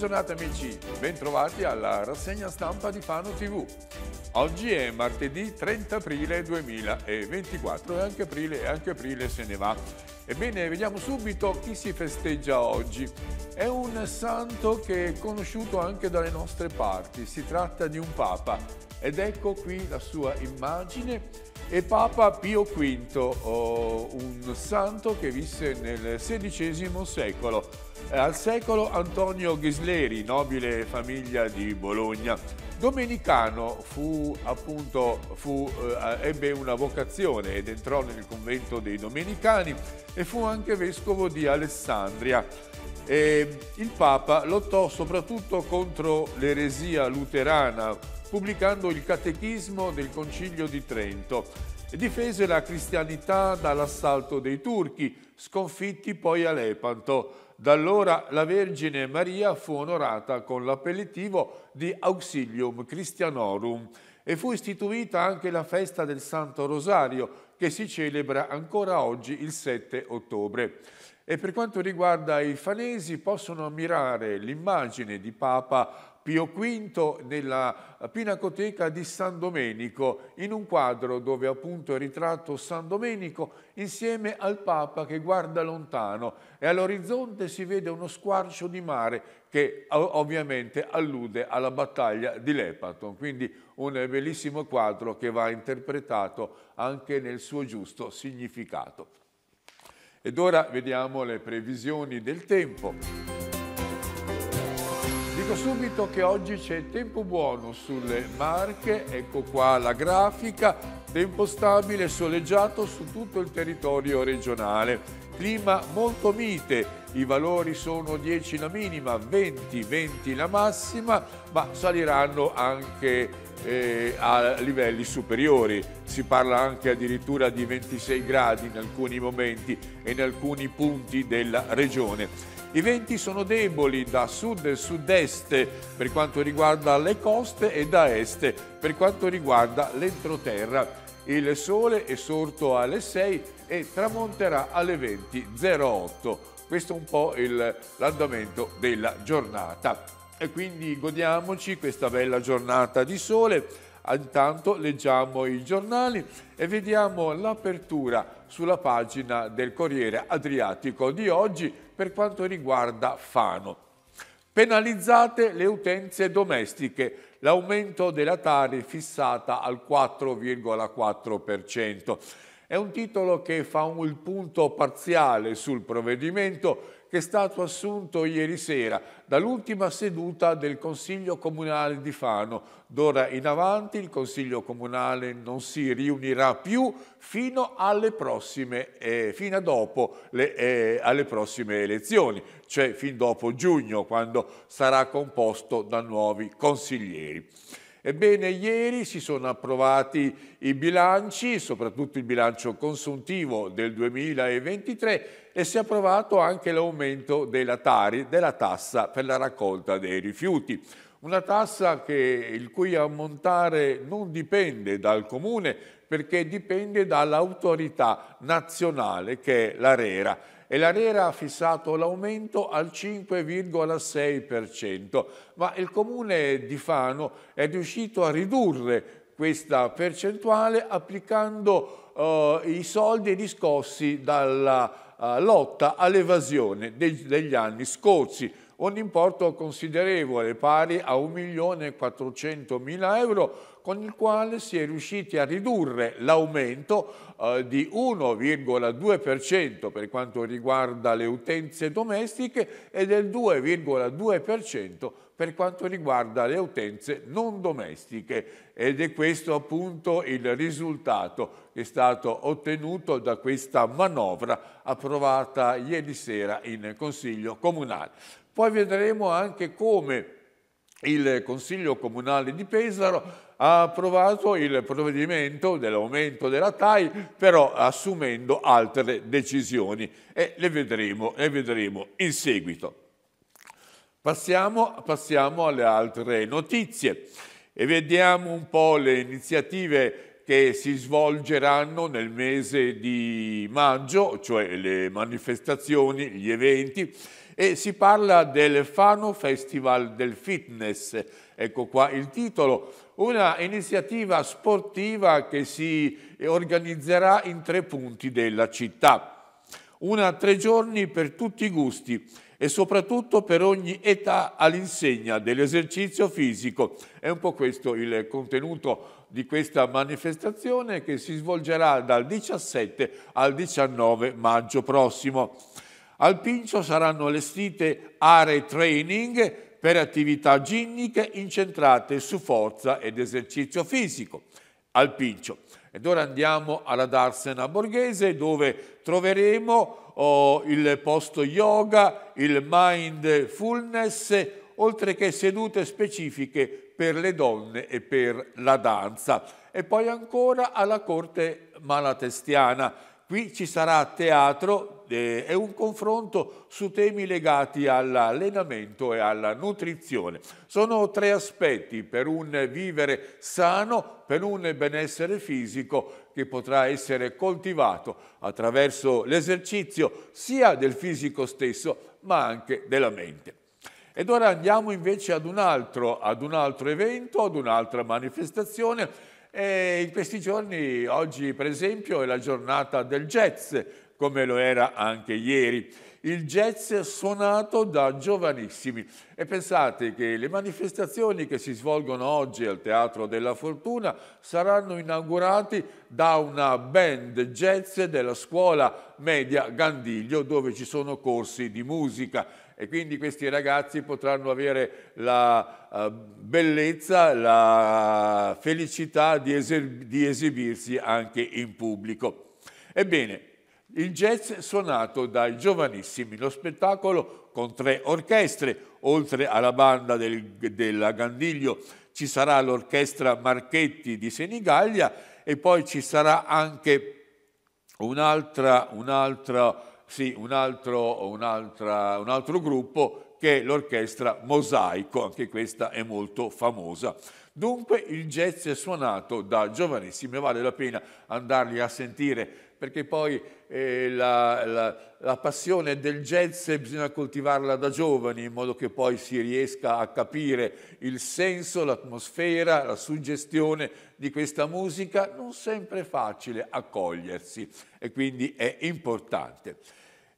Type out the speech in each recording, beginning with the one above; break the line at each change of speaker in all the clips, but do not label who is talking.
giornata amici, bentrovati alla rassegna stampa di Fano TV. Oggi è martedì 30 aprile 2024 e anche aprile, e anche aprile se ne va. Ebbene, vediamo subito chi si festeggia oggi. È un santo che è conosciuto anche dalle nostre parti, si tratta di un papa ed ecco qui la sua immagine e Papa Pio V, oh, un santo che visse nel XVI secolo. Eh, al secolo Antonio Ghisleri, nobile famiglia di Bologna. Domenicano fu, appunto, fu, eh, ebbe una vocazione ed entrò nel convento dei Domenicani e fu anche vescovo di Alessandria. E il Papa lottò soprattutto contro l'eresia luterana pubblicando il Catechismo del Concilio di Trento difese la cristianità dall'assalto dei turchi, sconfitti poi a Lepanto. Da allora la Vergine Maria fu onorata con l'appellativo di Auxilium Christianorum e fu istituita anche la festa del Santo Rosario, che si celebra ancora oggi il 7 ottobre. E per quanto riguarda i fanesi, possono ammirare l'immagine di Papa Pio V nella Pinacoteca di San Domenico, in un quadro dove appunto è ritratto San Domenico insieme al Papa che guarda lontano e all'orizzonte si vede uno squarcio di mare che ovviamente allude alla battaglia di Lepaton, quindi un bellissimo quadro che va interpretato anche nel suo giusto significato. Ed ora vediamo le previsioni del tempo dico subito che oggi c'è tempo buono sulle Marche, ecco qua la grafica, tempo stabile e soleggiato su tutto il territorio regionale. Clima molto mite, i valori sono 10 la minima, 20, 20 la massima, ma saliranno anche eh, a livelli superiori. Si parla anche addirittura di 26 gradi in alcuni momenti e in alcuni punti della regione. I venti sono deboli da sud e sud-est per quanto riguarda le coste e da est per quanto riguarda l'entroterra. Il sole è sorto alle 6 e tramonterà alle 20.08. Questo è un po' l'andamento della giornata. E quindi godiamoci questa bella giornata di sole. Intanto leggiamo i giornali e vediamo l'apertura sulla pagina del Corriere Adriatico di oggi per quanto riguarda Fano. Penalizzate le utenze domestiche, l'aumento della Tari fissata al 4,4%. È un titolo che fa un punto parziale sul provvedimento che è stato assunto ieri sera dall'ultima seduta del Consiglio Comunale di Fano. D'ora in avanti il Consiglio Comunale non si riunirà più fino alle prossime, eh, fino a dopo le, eh, alle prossime elezioni, cioè fin dopo giugno, quando sarà composto da nuovi consiglieri. Ebbene, ieri si sono approvati i bilanci, soprattutto il bilancio consuntivo del 2023 e si è approvato anche l'aumento della, della tassa per la raccolta dei rifiuti. Una tassa che, il cui ammontare non dipende dal comune perché dipende dall'autorità nazionale che è l'ARERA e l'ARERA ha fissato l'aumento al 5,6%, ma il comune di Fano è riuscito a ridurre questa percentuale applicando eh, i soldi riscossi dalla eh, lotta all'evasione degli anni scorsi un importo considerevole pari a 1.400.000 euro con il quale si è riusciti a ridurre l'aumento eh, di 1,2% per quanto riguarda le utenze domestiche e del 2,2% per quanto riguarda le utenze non domestiche ed è questo appunto il risultato che è stato ottenuto da questa manovra approvata ieri sera in Consiglio Comunale. Poi vedremo anche come il Consiglio Comunale di Pesaro ha approvato il provvedimento dell'aumento della TAI, però assumendo altre decisioni e le vedremo, le vedremo in seguito. Passiamo, passiamo alle altre notizie e vediamo un po' le iniziative che si svolgeranno nel mese di maggio, cioè le manifestazioni, gli eventi, e si parla del Fano Festival del Fitness. Ecco qua il titolo, una iniziativa sportiva che si organizzerà in tre punti della città. Una tre giorni per tutti i gusti e soprattutto per ogni età all'insegna dell'esercizio fisico. È un po' questo il contenuto di questa manifestazione che si svolgerà dal 17 al 19 maggio prossimo. Al Pincio saranno allestite aree training per attività ginniche incentrate su forza ed esercizio fisico. Al Pincio. Ed ora andiamo alla Darsena Borghese dove troveremo oh, il posto yoga, il mindfulness, oltre che sedute specifiche per le donne e per la danza. E poi ancora alla corte malatestiana. Qui ci sarà teatro e eh, un confronto su temi legati all'allenamento e alla nutrizione. Sono tre aspetti per un vivere sano, per un benessere fisico che potrà essere coltivato attraverso l'esercizio sia del fisico stesso ma anche della mente. Ed ora andiamo invece ad un altro, ad un altro evento, ad un'altra manifestazione. E in questi giorni, oggi per esempio, è la giornata del jazz, come lo era anche ieri. Il jazz suonato da giovanissimi. E pensate che le manifestazioni che si svolgono oggi al Teatro della Fortuna saranno inaugurate da una band jazz della scuola media Gandiglio, dove ci sono corsi di musica e quindi questi ragazzi potranno avere la uh, bellezza, la felicità di, di esibirsi anche in pubblico. Ebbene, il jazz suonato dai giovanissimi, lo spettacolo con tre orchestre, oltre alla banda del, della Gandiglio ci sarà l'orchestra Marchetti di Senigallia e poi ci sarà anche un'altra, un'altra sì, un altro, un, altra, un altro gruppo che è l'orchestra Mosaico, anche questa è molto famosa. Dunque il jazz è suonato da giovanissimi, vale la pena andarli a sentire perché poi eh, la, la, la, passione del jazz bisogna coltivarla da giovani in modo che poi si riesca a capire il senso, l'atmosfera, la suggestione di questa musica, non sempre facile accogliersi e quindi è importante.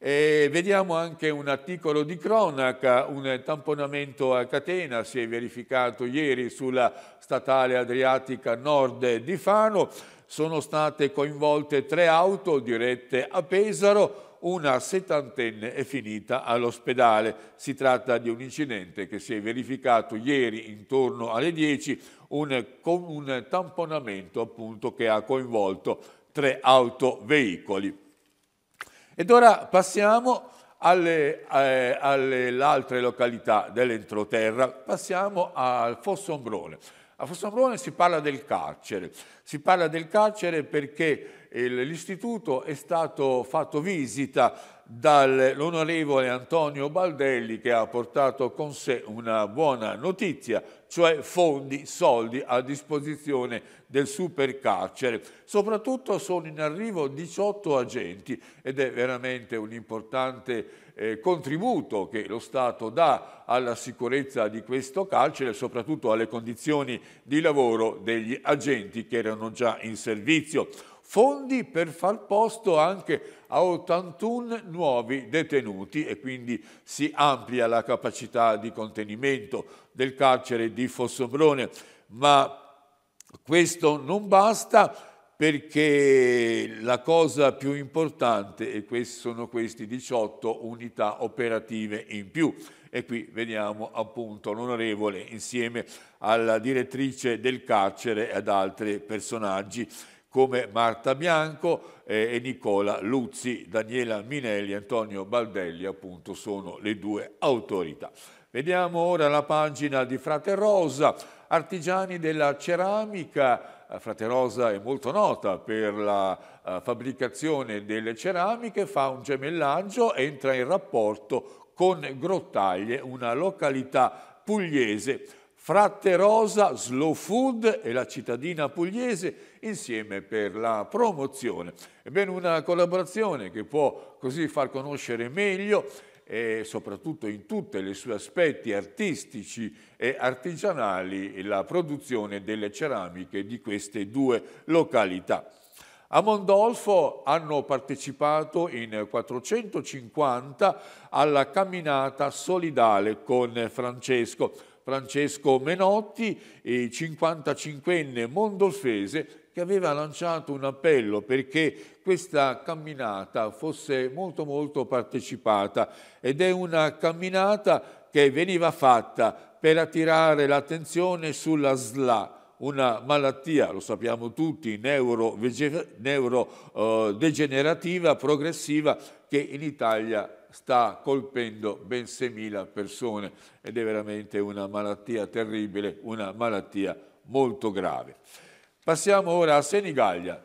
E vediamo anche un articolo di cronaca, un tamponamento a catena si è verificato ieri sulla statale Adriatica Nord di Fano. Sono state coinvolte tre auto dirette a Pesaro, una settantenne è finita all'ospedale. Si tratta di un incidente che si è verificato ieri intorno alle 10, un, un tamponamento appunto che ha coinvolto tre autoveicoli. Ed ora passiamo alle, eh, alle altre località dell'entroterra, passiamo a Fossombrone. A Fossombrone si parla del carcere, si parla del carcere perché l'istituto è stato fatto visita dall'onorevole Antonio Baldelli che ha portato con sé una buona notizia, cioè fondi, soldi a disposizione del supercarcere. Soprattutto sono in arrivo 18 agenti ed è veramente un importante eh, contributo che lo Stato dà alla sicurezza di questo carcere e soprattutto alle condizioni di lavoro degli agenti che erano già in servizio fondi per far posto anche a 81 nuovi detenuti e quindi si amplia la capacità di contenimento del carcere di Fossobrone, ma questo non basta perché la cosa più importante è quest- sono queste 18 unità operative in più. E qui vediamo appunto l'onorevole insieme alla direttrice del carcere e ad altri personaggi come Marta Bianco eh, e Nicola Luzzi, Daniela Minelli e Antonio Baldelli appunto sono le due autorità. Vediamo ora la pagina di Frate Rosa, artigiani della ceramica, eh, Fraterosa è molto nota per la eh, fabbricazione delle ceramiche, fa un gemellaggio, entra in rapporto con Grottaglie, una località pugliese. Fraterosa, Slow Food e la cittadina pugliese insieme per la promozione. Ebbene una collaborazione che può così far conoscere meglio e soprattutto in tutti i suoi aspetti artistici e artigianali la produzione delle ceramiche di queste due località. A Mondolfo hanno partecipato in 450 alla camminata solidale con Francesco. Francesco Menotti, 55enne mondolfese, che aveva lanciato un appello perché questa camminata fosse molto molto partecipata ed è una camminata che veniva fatta per attirare l'attenzione sulla SLA, una malattia, lo sappiamo tutti, neurodegenerativa, neuro, eh, progressiva, che in Italia sta colpendo ben 6.000 persone ed è veramente una malattia terribile, una malattia molto grave. Passiamo ora a Senigallia.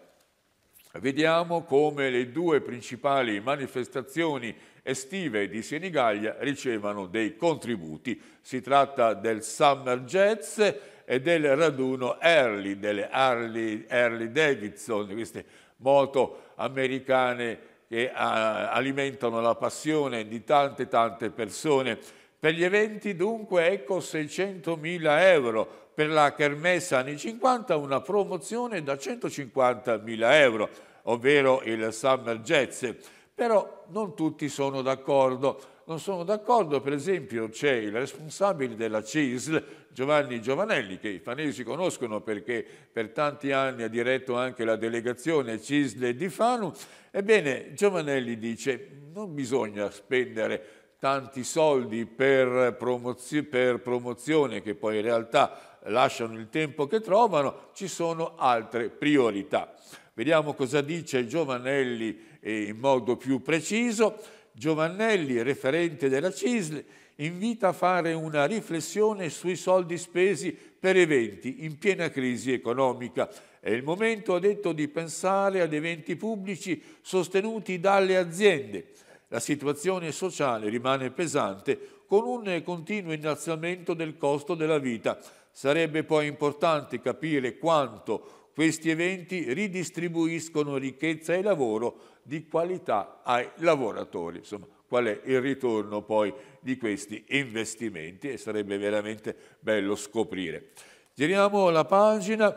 Vediamo come le due principali manifestazioni estive di Senigallia ricevano dei contributi. Si tratta del Summer Jazz e del raduno Early, delle Early, Harley Davidson, queste moto americane che a, ah, alimentano la passione di tante tante persone. Per gli eventi dunque ecco 600.000 euro, per la Kermesse anni 50 una promozione da 150.000 euro, ovvero il Summer Jazz. Però non tutti sono d'accordo. Non sono d'accordo, per esempio, c'è il responsabile della CISL, Giovanni Giovanelli, che i fanesi conoscono perché per tanti anni ha diretto anche la delegazione CISL di Fanu. Ebbene, Giovanelli dice non bisogna spendere tanti soldi per, promozio per promozione che poi in realtà lasciano il tempo che trovano, ci sono altre priorità. Vediamo cosa dice Giovannelli eh, in modo più preciso. Giovannelli, referente della CISL, invita a fare una riflessione sui soldi spesi per eventi in piena crisi economica. È il momento, ha detto, di pensare ad eventi pubblici sostenuti dalle aziende. La situazione sociale rimane pesante con un continuo innalzamento del costo della vita, Sarebbe poi importante capire quanto questi eventi ridistribuiscono ricchezza e lavoro di qualità ai lavoratori. Insomma, qual è il ritorno poi di questi investimenti e sarebbe veramente bello scoprire. Giriamo la pagina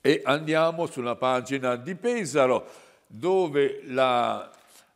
e andiamo sulla pagina di Pesaro dove la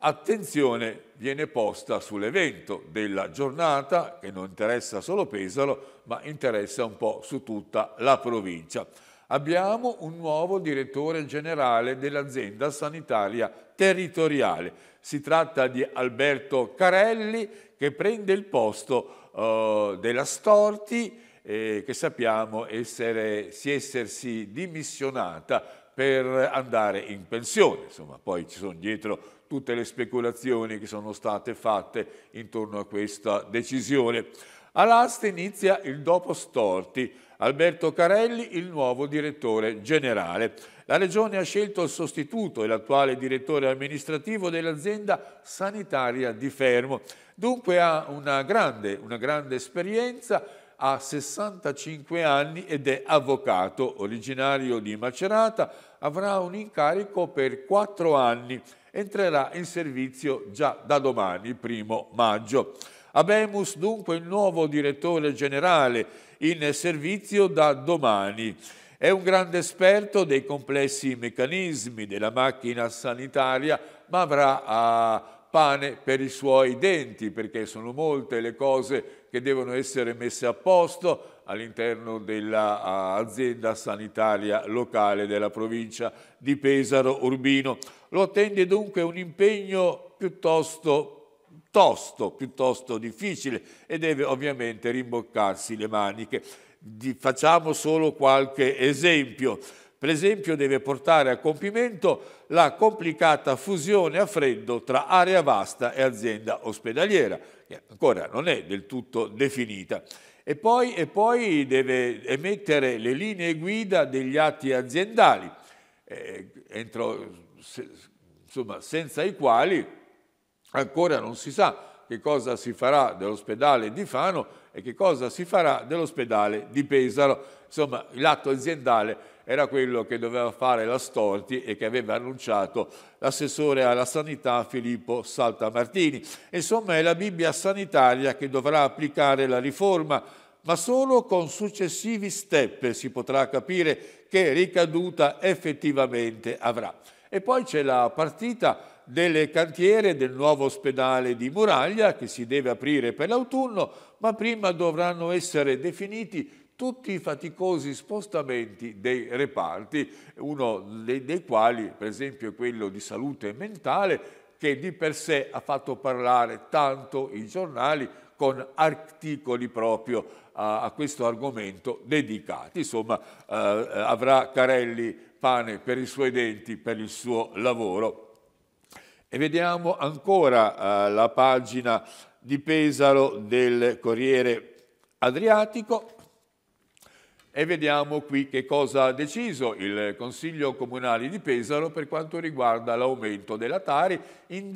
attenzione viene posta sull'evento della giornata che non interessa solo Pesaro ma interessa un po' su tutta la provincia. Abbiamo un nuovo direttore generale dell'azienda sanitaria territoriale. Si tratta di Alberto Carelli che prende il posto eh, della Storti eh, che sappiamo essere, si essersi dimissionata per andare in pensione, insomma poi ci sono dietro tutte le speculazioni che sono state fatte intorno a questa decisione. All'asta inizia il dopo storti, Alberto Carelli il nuovo direttore generale. La Regione ha scelto il sostituto e l'attuale direttore amministrativo dell'azienda sanitaria di Fermo. Dunque ha una grande, una grande esperienza ha 65 anni ed è avvocato, originario di Macerata, avrà un incarico per 4 anni entrerà in servizio già da domani, primo maggio. Abemus dunque il nuovo direttore generale in servizio da domani. È un grande esperto dei complessi meccanismi della macchina sanitaria, ma avrà uh, pane per i suoi denti, perché sono molte le cose che devono essere messe a posto, all'interno dell'azienda sanitaria locale della provincia di Pesaro Urbino. Lo attende dunque un impegno piuttosto tosto, piuttosto difficile e deve ovviamente rimboccarsi le maniche. facciamo solo qualche esempio. Per esempio deve portare a compimento la complicata fusione a freddo tra area vasta e azienda ospedaliera, che ancora non è del tutto definita. E poi, e poi deve emettere le linee guida degli atti aziendali, eh, entro, se, insomma, senza i quali ancora non si sa che cosa si farà dell'ospedale di Fano e che cosa si farà dell'ospedale di Pesaro. Insomma, l'atto aziendale era quello che doveva fare la Storti e che aveva annunciato l'assessore alla sanità Filippo Saltamartini. Insomma è la Bibbia sanitaria che dovrà applicare la riforma, ma solo con successivi step si potrà capire che ricaduta effettivamente avrà. E poi c'è la partita delle cantiere del nuovo ospedale di Muraglia che si deve aprire per l'autunno, ma prima dovranno essere definiti tutti i faticosi spostamenti dei reparti, uno dei, dei quali per esempio è quello di salute mentale che di per sé ha fatto parlare tanto i giornali con articoli proprio a, a questo argomento dedicati. Insomma, eh, avrà Carelli pane per i suoi denti, per il suo lavoro. E vediamo ancora eh, la pagina di Pesaro del Corriere Adriatico, e vediamo qui che cosa ha deciso il Consiglio Comunale di Pesaro per quanto riguarda l'aumento della Tari in,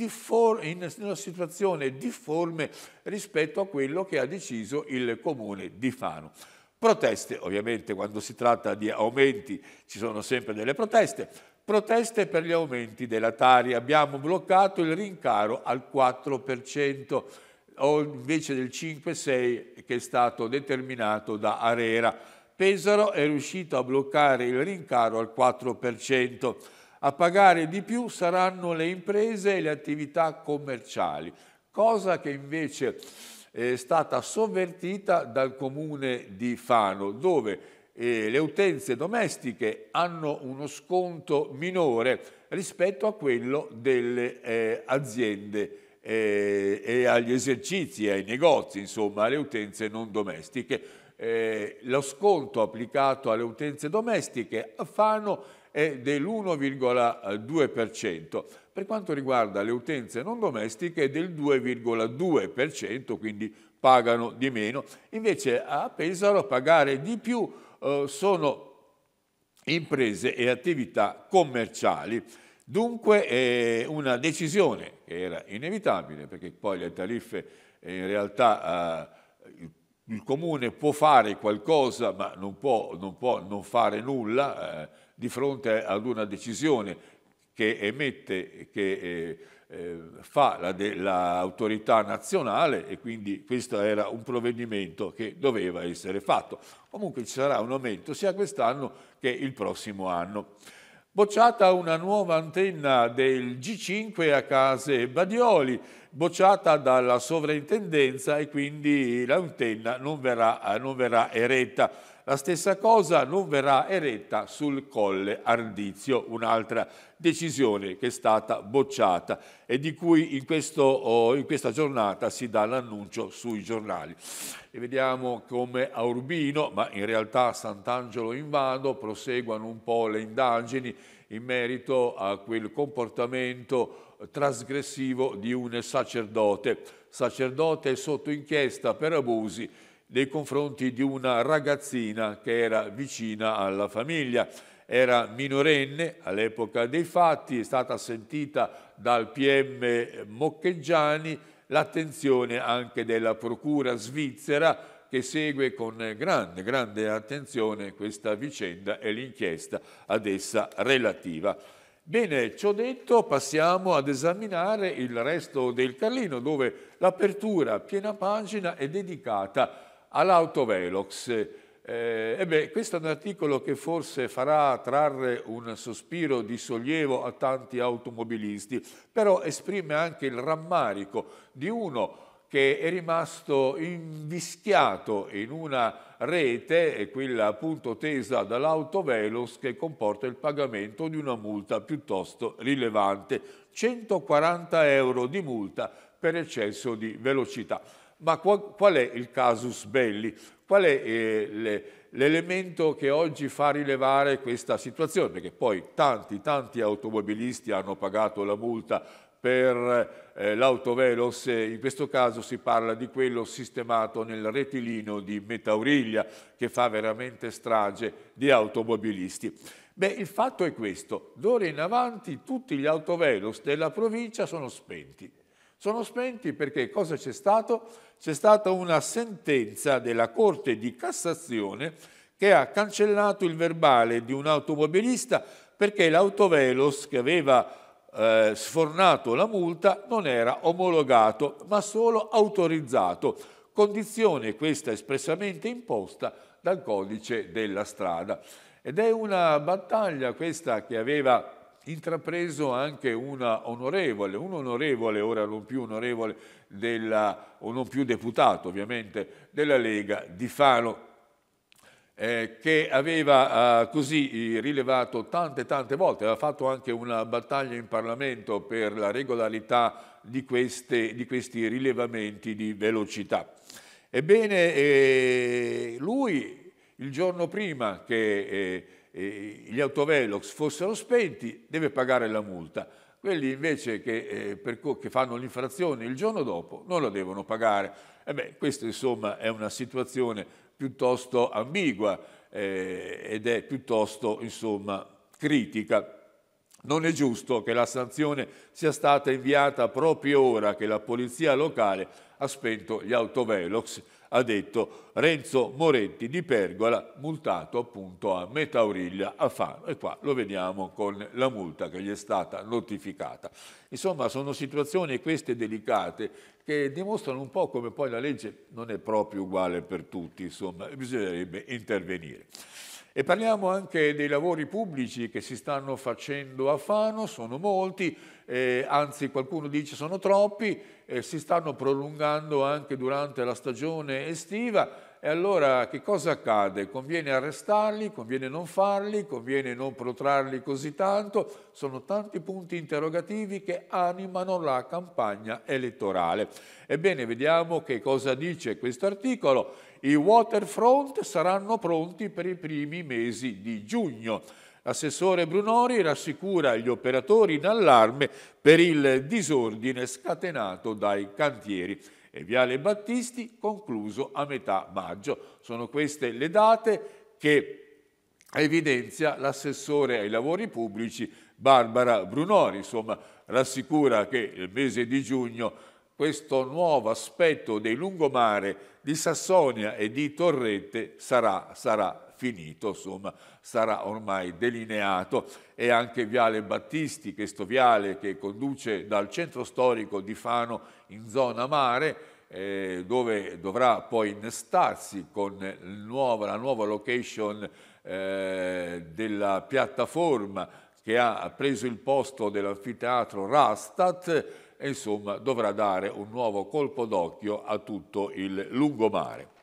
in, una situazione difforme rispetto a quello che ha deciso il Comune di Fano. Proteste, ovviamente quando si tratta di aumenti ci sono sempre delle proteste, proteste per gli aumenti della Tari, abbiamo bloccato il rincaro al 4% o invece del 5,6 che è stato determinato da Arera Pesaro è riuscito a bloccare il rincaro al 4%. A pagare di più saranno le imprese e le attività commerciali, cosa che invece eh, è stata sovvertita dal comune di Fano, dove eh, le utenze domestiche hanno uno sconto minore rispetto a quello delle eh, aziende eh, e agli esercizi, ai negozi, insomma, alle utenze non domestiche eh, lo sconto applicato alle utenze domestiche a Fano è dell'1,2%, per quanto riguarda le utenze non domestiche è del 2,2%, quindi pagano di meno, invece a Pesaro pagare di più eh, sono imprese e attività commerciali. Dunque eh, una decisione che era inevitabile perché poi le tariffe eh, in realtà eh, il comune può fare qualcosa ma non può non, può non fare nulla eh, di fronte ad una decisione che emette, che eh, eh, fa l'autorità nazionale e quindi questo era un provvedimento che doveva essere fatto. Comunque ci sarà un aumento sia quest'anno che il prossimo anno bocciata una nuova antenna del G5 a Case Badioli, bocciata dalla sovrintendenza e quindi l'antenna non verrà, eh, non verrà eretta. La stessa cosa non verrà eretta sul Colle Ardizio, un'altra decisione che è stata bocciata e di cui in, questo, in questa giornata si dà l'annuncio sui giornali. E vediamo come a Urbino, ma in realtà a Sant'Angelo in Vado, proseguono un po' le indagini in merito a quel comportamento trasgressivo di un sacerdote. Sacerdote sotto inchiesta per abusi nei confronti di una ragazzina che era vicina alla famiglia era minorenne all'epoca dei fatti, è stata sentita dal PM Moccheggiani, l'attenzione anche della Procura svizzera che segue con grande, grande attenzione questa vicenda e l'inchiesta ad essa relativa. Bene, ciò detto passiamo ad esaminare il resto del Carlino dove l'apertura piena pagina è dedicata all'autovelox. Eh, beh, questo è un articolo che forse farà trarre un sospiro di sollievo a tanti automobilisti, però esprime anche il rammarico di uno che è rimasto invischiato in una rete, quella appunto tesa dall'autovelox, che comporta il pagamento di una multa piuttosto rilevante. 140 euro di multa per eccesso di velocità. Ma qual è il casus belli? Qual è eh, l'elemento che oggi fa rilevare questa situazione? Perché poi tanti, tanti automobilisti hanno pagato la multa per eh, l'autovelox, in questo caso si parla di quello sistemato nel retilino di Metauriglia che fa veramente strage di automobilisti. Beh, il fatto è questo, d'ora in avanti tutti gli autovelos della provincia sono spenti. Sono spenti perché cosa c'è stato? C'è stata una sentenza della Corte di Cassazione che ha cancellato il verbale di un automobilista perché l'autovelos che aveva eh, sfornato la multa non era omologato ma solo autorizzato, condizione questa espressamente imposta dal codice della strada. Ed è una battaglia questa che aveva intrapreso anche una onorevole, un onorevole, ora non più onorevole, della, o non più deputato ovviamente, della Lega di Fano, eh, che aveva eh, così eh, rilevato tante tante volte, aveva fatto anche una battaglia in Parlamento per la regolarità di, queste, di questi rilevamenti di velocità. Ebbene, eh, lui il giorno prima che eh, gli autovelox fossero spenti, deve pagare la multa. Quelli invece che, eh, per, che fanno l'infrazione il giorno dopo non la devono pagare. E eh beh, questa insomma è una situazione piuttosto ambigua eh, ed è piuttosto insomma, critica. Non è giusto che la sanzione sia stata inviata proprio ora che la polizia locale ha spento gli autovelox ha detto Renzo Moretti di Pergola, multato appunto a metà a Fano. E qua lo vediamo con la multa che gli è stata notificata. Insomma, sono situazioni queste delicate che dimostrano un po' come poi la legge non è proprio uguale per tutti, insomma, bisognerebbe intervenire. E parliamo anche dei lavori pubblici che si stanno facendo a Fano, sono molti, eh, anzi qualcuno dice sono troppi, eh, si stanno prolungando anche durante la stagione estiva e allora che cosa accade? Conviene arrestarli, conviene non farli, conviene non protrarli così tanto, sono tanti punti interrogativi che animano la campagna elettorale. Ebbene, vediamo che cosa dice questo articolo. I waterfront saranno pronti per i primi mesi di giugno. L'assessore Brunori rassicura gli operatori in allarme per il disordine scatenato dai cantieri e Viale Battisti, concluso a metà maggio. Sono queste le date che evidenzia l'assessore ai lavori pubblici Barbara Brunori, insomma rassicura che nel mese di giugno questo nuovo aspetto dei lungomare di Sassonia e di Torrette sarà, sarà finito, insomma sarà ormai delineato e anche Viale Battisti, questo viale che conduce dal centro storico di Fano in zona mare, eh, dove dovrà poi innestarsi con nuova, la nuova location eh, della piattaforma che ha preso il posto dell'anfiteatro Rastat, insomma dovrà dare un nuovo colpo d'occhio a tutto il lungomare.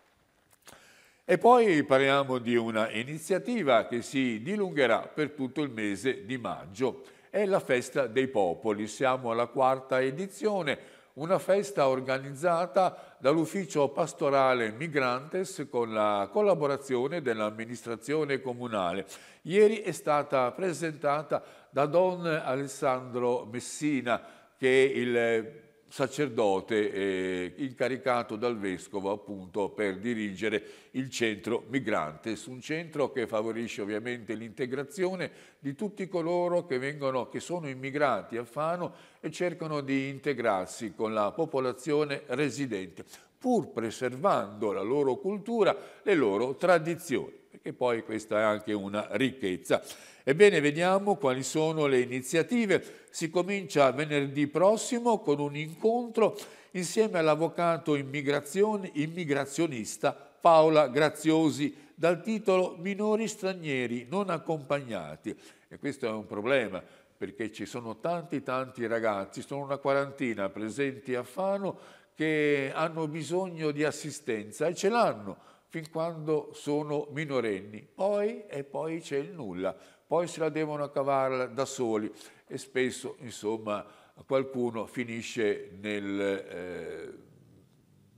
E poi parliamo di una iniziativa che si dilungherà per tutto il mese di maggio. È la Festa dei Popoli, siamo alla quarta edizione, una festa organizzata dall'Ufficio Pastorale Migrantes con la collaborazione dell'amministrazione comunale. Ieri è stata presentata da Don Alessandro Messina, che è il sacerdote eh, incaricato dal vescovo appunto per dirigere il centro Migrantes, un centro che favorisce ovviamente l'integrazione di tutti coloro che, vengono, che sono immigrati a Fano e cercano di integrarsi con la popolazione residente, pur preservando la loro cultura, le loro tradizioni perché poi questa è anche una ricchezza. Ebbene, vediamo quali sono le iniziative. Si comincia venerdì prossimo con un incontro insieme all'avvocato immigrazionista Paola Graziosi dal titolo Minori stranieri non accompagnati. E questo è un problema perché ci sono tanti tanti ragazzi, sono una quarantina presenti a Fano che hanno bisogno di assistenza e ce l'hanno fin quando sono minorenni. Poi e poi c'è il nulla, poi se la devono cavare da soli e spesso, insomma, qualcuno finisce nel, eh,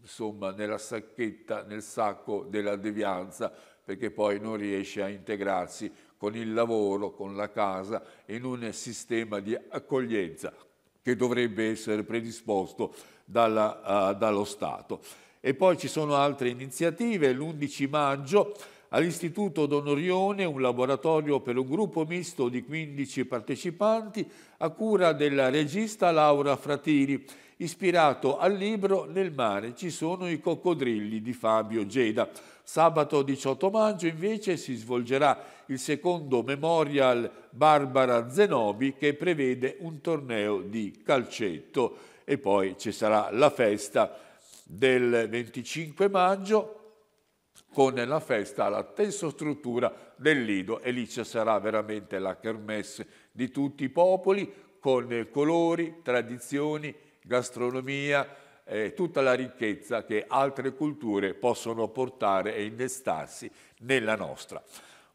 insomma, nella sacchetta, nel sacco della devianza, perché poi non riesce a integrarsi con il lavoro, con la casa, in un sistema di accoglienza che dovrebbe essere predisposto dalla, uh, dallo Stato. E poi ci sono altre iniziative, l'11 maggio all'Istituto Donorione, un laboratorio per un gruppo misto di 15 partecipanti a cura della regista Laura Fratiri, ispirato al libro Nel mare ci sono i coccodrilli di Fabio Geda. Sabato 18 maggio invece si svolgerà il secondo Memorial Barbara Zenobi che prevede un torneo di calcetto e poi ci sarà la festa del 25 maggio con la festa alla struttura del Lido e lì ci sarà veramente la kermesse di tutti i popoli con colori, tradizioni, gastronomia, eh, tutta la ricchezza che altre culture possono portare e innestarsi nella nostra.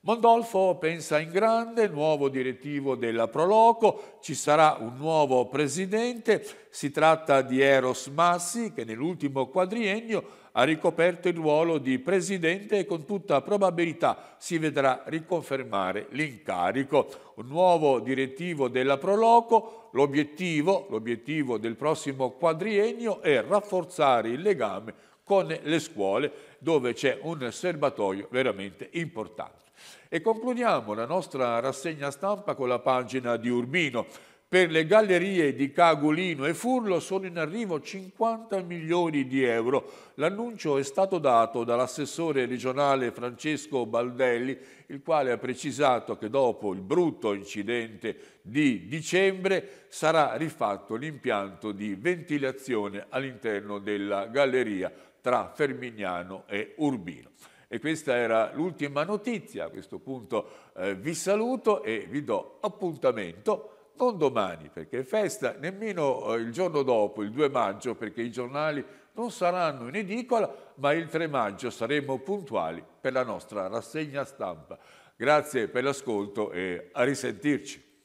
Mondolfo pensa in grande, nuovo direttivo della Proloco, ci sarà un nuovo presidente, si tratta di Eros Massi che nell'ultimo quadriennio ha ricoperto il ruolo di presidente e con tutta probabilità si vedrà riconfermare l'incarico. Un nuovo direttivo della Proloco, l'obiettivo del prossimo quadriennio è rafforzare il legame con le scuole dove c'è un serbatoio veramente importante. E concludiamo la nostra rassegna stampa con la pagina di Urbino. Per le gallerie di Cagolino e Furlo sono in arrivo 50 milioni di euro. L'annuncio è stato dato dall'assessore regionale Francesco Baldelli, il quale ha precisato che dopo il brutto incidente di dicembre sarà rifatto l'impianto di ventilazione all'interno della galleria tra Fermignano e Urbino. E questa era l'ultima notizia, a questo punto eh, vi saluto e vi do appuntamento non domani perché è festa, nemmeno eh, il giorno dopo, il 2 maggio, perché i giornali non saranno in edicola, ma il 3 maggio saremo puntuali per la nostra rassegna stampa. Grazie per l'ascolto e a risentirci.